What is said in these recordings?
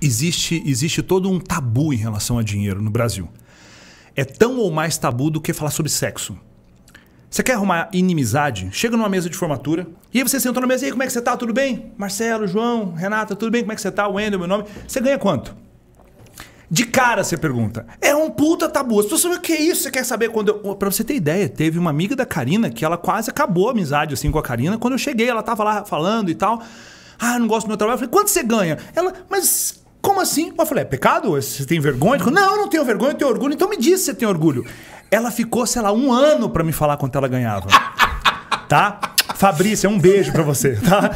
existe, existe todo um tabu em relação a dinheiro no Brasil. É tão ou mais tabu do que falar sobre sexo. Você quer arrumar inimizade? Chega numa mesa de formatura e aí você sentou na mesa e aí, como é que você tá? Tudo bem? Marcelo, João, Renata, tudo bem? Como é que você tá? Wendel, meu nome. Você ganha quanto? De cara você pergunta. É um puta tabu. As pessoas o que é isso? Você quer saber quando eu... Pra você ter ideia, teve uma amiga da Karina que ela quase acabou a amizade assim com a Karina. Quando eu cheguei, ela tava lá falando e tal. Ah, não gosto do meu trabalho. Eu falei, quanto você ganha? Ela, mas como assim? Eu falei, é pecado? Você tem vergonha? Falei, não, eu não tenho vergonha, eu tenho orgulho. Então me diz se você tem orgulho. Ela ficou, sei lá, um ano para me falar quanto ela ganhava. tá? Fabrícia, um beijo pra você, tá?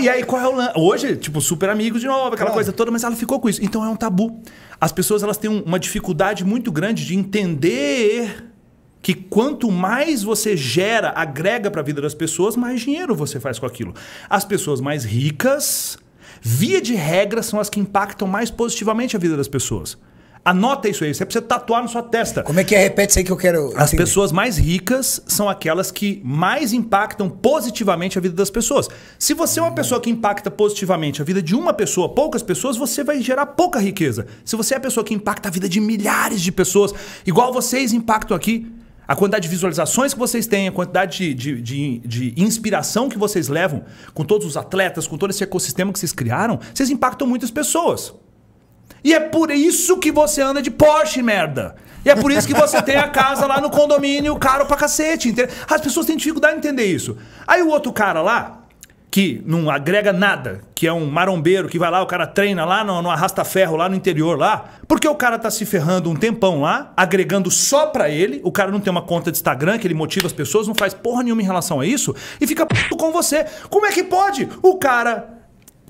e aí, qual é o lance? Hoje, tipo, super amigo de novo, aquela claro. coisa toda, mas ela ficou com isso. Então é um tabu. As pessoas elas têm uma dificuldade muito grande de entender que quanto mais você gera, agrega para a vida das pessoas, mais dinheiro você faz com aquilo. As pessoas mais ricas via de regra, são as que impactam mais positivamente a vida das pessoas. Anota isso aí, você precisa tatuar na sua testa. Como é que é? Repete isso aí que eu quero. Entender. As pessoas mais ricas são aquelas que mais impactam positivamente a vida das pessoas. Se você é uma pessoa que impacta positivamente a vida de uma pessoa, poucas pessoas, você vai gerar pouca riqueza. Se você é a pessoa que impacta a vida de milhares de pessoas, igual vocês impactam aqui, a quantidade de visualizações que vocês têm, a quantidade de, de, de, de, inspiração que vocês levam com todos os atletas, com todo esse ecossistema que vocês criaram, vocês impactam muitas pessoas. E é por isso que você anda de Porsche, merda. E é por isso que você tem a casa lá no condomínio caro pra cacete. Entende? As pessoas têm dificuldade em entender isso. Aí o outro cara lá, que não agrega nada, que é um marombeiro que vai lá, o cara treina lá no, no arrasta-ferro, lá no interior, lá, porque o cara tá se ferrando um tempão lá, agregando só pra ele, o cara não tem uma conta de Instagram que ele motiva as pessoas, não faz porra nenhuma em relação a isso, e fica puto com você. Como é que pode? O cara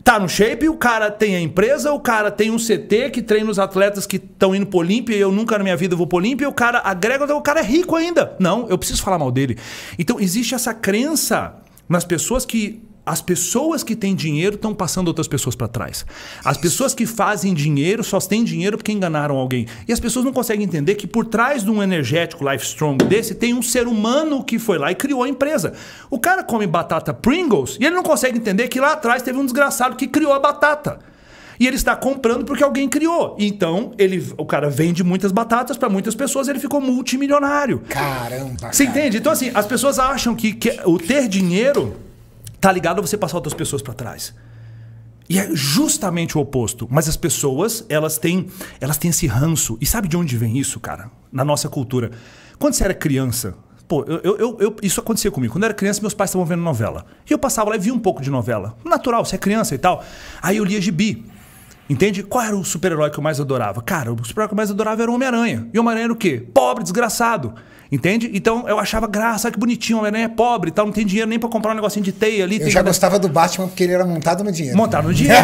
tá no shape, o cara tem a empresa, o cara tem um CT que treina os atletas que estão indo pro Olímpia, eu nunca na minha vida vou pro Olímpia, o cara agrega, então o cara é rico ainda. Não, eu preciso falar mal dele. Então existe essa crença nas pessoas que as pessoas que têm dinheiro estão passando outras pessoas para trás. As pessoas que fazem dinheiro só têm dinheiro porque enganaram alguém. E as pessoas não conseguem entender que por trás de um energético Life Strong desse tem um ser humano que foi lá e criou a empresa. O cara come batata Pringles e ele não consegue entender que lá atrás teve um desgraçado que criou a batata. E ele está comprando porque alguém criou. Então, ele, o cara vende muitas batatas para muitas pessoas, ele ficou multimilionário. Caramba. Você cara. entende? Então assim, as pessoas acham que, que o ter dinheiro tá ligado a você passar outras pessoas para trás. E é justamente o oposto. Mas as pessoas, elas têm, elas têm esse ranço. E sabe de onde vem isso, cara? Na nossa cultura. Quando você era criança, pô, eu, eu, eu isso acontecia comigo. Quando eu era criança, meus pais estavam vendo novela. E eu passava lá e via um pouco de novela. Natural, você é criança e tal. Aí eu lia gibi. Entende? Qual era o super-herói que eu mais adorava? Cara, o super-herói que eu mais adorava era o Homem-Aranha. E o Homem-Aranha era o quê? Pobre, desgraçado. Entende? Então eu achava graça, que bonitinho, o Homem-Aranha é pobre e tal, não tem dinheiro nem para comprar um negocinho de teia ali. Eu já que... gostava do Batman porque ele era montado no dinheiro. Montado no dinheiro.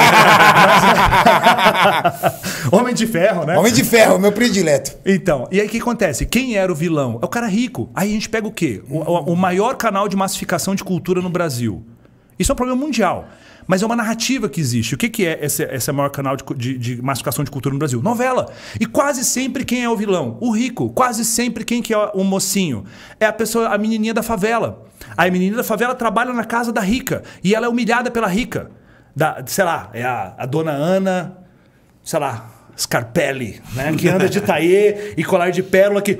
Homem de ferro, né? Homem de ferro, meu predileto. Então, e aí o que acontece? Quem era o vilão? É o cara rico. Aí a gente pega o quê? o, o maior canal de massificação de cultura no Brasil isso é um problema mundial. Mas é uma narrativa que existe. O que, que é esse, esse maior canal de, de, de, massificação de cultura no Brasil? Novela. E quase sempre quem é o vilão? O rico. Quase sempre quem que é o mocinho? É a pessoa, a menininha da favela. A menininha da favela trabalha na casa da rica. E ela é humilhada pela rica. Da, sei lá, é a, a dona Ana, sei lá, Scarpelli, né? Que anda de taê e colar de pérola que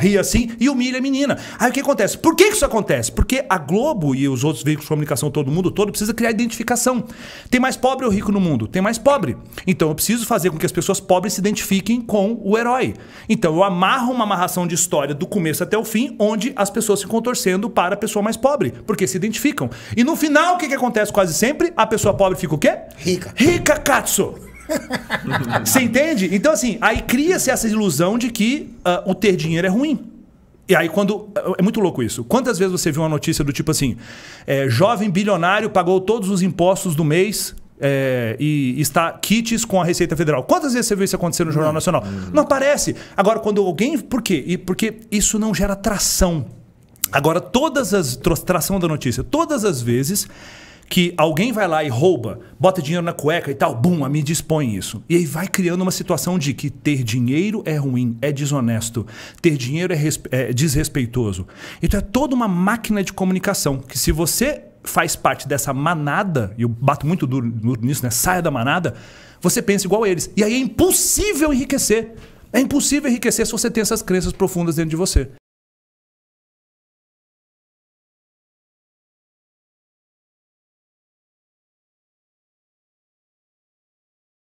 ri assim e humilha a menina. Aí o que acontece? Por que isso acontece? Porque a Globo e os outros veículos de comunicação, todo mundo todo, precisa criar identificação. Tem mais pobre ou rico no mundo? Tem mais pobre. Então eu preciso fazer com que as pessoas pobres se identifiquem com o herói. Então eu amarro uma amarração de história do começo até o fim, onde as pessoas se contorcendo para a pessoa mais pobre, porque se identificam. E no final, o que, que acontece quase sempre? A pessoa pobre fica o quê? Rica. Rica, Katsu! Você entende? Então, assim, aí cria-se essa ilusão de que uh, o ter dinheiro é ruim. E aí, quando. Ah, é muito louco isso. Quantas vezes você viu uma notícia do tipo assim: é, jovem bilionário pagou todos os impostos do mês é, e está kits com a Receita Federal. Quantas vezes você viu isso acontecer no Jornal hum, Nacional? Não, hum. não aparece. Agora, quando alguém. Por quê? E porque isso não gera tração. Agora, todas as. Tração da notícia. Todas as vezes que alguém vai lá e rouba, bota dinheiro na cueca e tal, bum, a mídia dispõe isso. E aí vai criando uma situação de que ter dinheiro é ruim, é desonesto, ter dinheiro é, é desrespeitoso. Então é toda uma máquina de comunicação que se você faz parte dessa manada, e eu bato muito duro, duro nisso, né? Saia da manada, você pensa igual a eles. E aí é impossível enriquecer. É impossível enriquecer se você tem essas crenças profundas dentro de você.